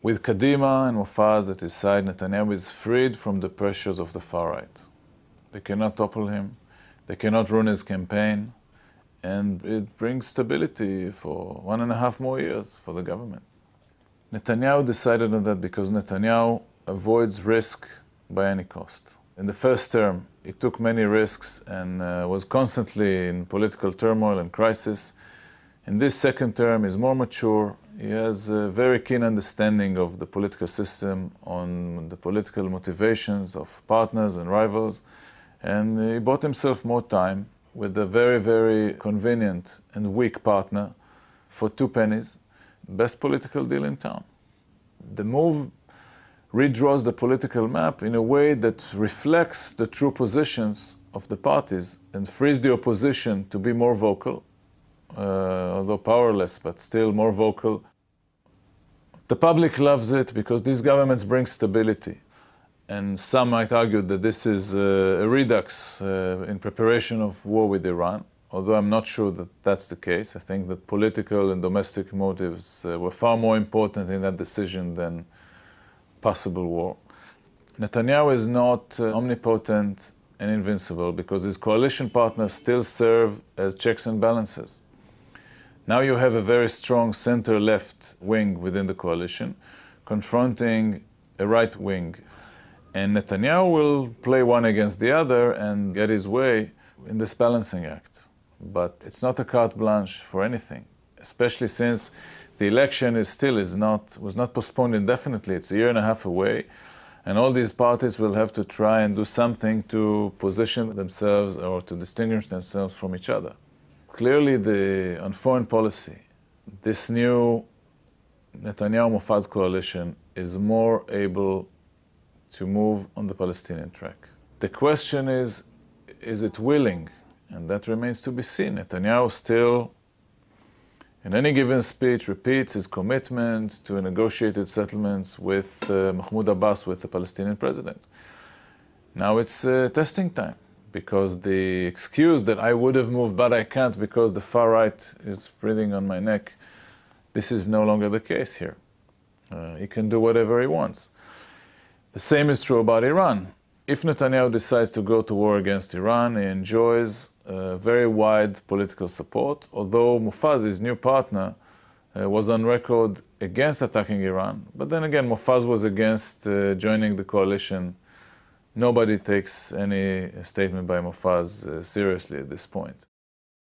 With Kadima and Mufaz at his side, Netanyahu is freed from the pressures of the far right. They cannot topple him, they cannot ruin his campaign, and it brings stability for one and a half more years for the government. Netanyahu decided on that because Netanyahu avoids risk by any cost. In the first term, he took many risks and uh, was constantly in political turmoil and crisis. In this second term, he's more mature he has a very keen understanding of the political system, on the political motivations of partners and rivals, and he bought himself more time with a very, very convenient and weak partner for two pennies. Best political deal in town. The move redraws the political map in a way that reflects the true positions of the parties and frees the opposition to be more vocal uh, although powerless, but still more vocal. The public loves it because these governments bring stability. And some might argue that this is uh, a redux uh, in preparation of war with Iran, although I'm not sure that that's the case. I think that political and domestic motives were far more important in that decision than possible war. Netanyahu is not omnipotent and invincible because his coalition partners still serve as checks and balances. Now you have a very strong center left wing within the coalition confronting a right wing. And Netanyahu will play one against the other and get his way in this balancing act. But it's not a carte blanche for anything, especially since the election is still is not was not postponed indefinitely. It's a year and a half away, and all these parties will have to try and do something to position themselves or to distinguish themselves from each other clearly the, on foreign policy, this new Netanyahu-Mofaz coalition is more able to move on the Palestinian track. The question is, is it willing? And that remains to be seen. Netanyahu still, in any given speech, repeats his commitment to a negotiated settlements with uh, Mahmoud Abbas, with the Palestinian president. Now it's uh, testing time because the excuse that I would have moved but I can't because the far right is breathing on my neck, this is no longer the case here. Uh, he can do whatever he wants. The same is true about Iran. If Netanyahu decides to go to war against Iran, he enjoys uh, very wide political support, although Mufaz, his new partner, uh, was on record against attacking Iran. But then again, Mufaz was against uh, joining the coalition nobody takes any statement by Mofaz uh, seriously at this point.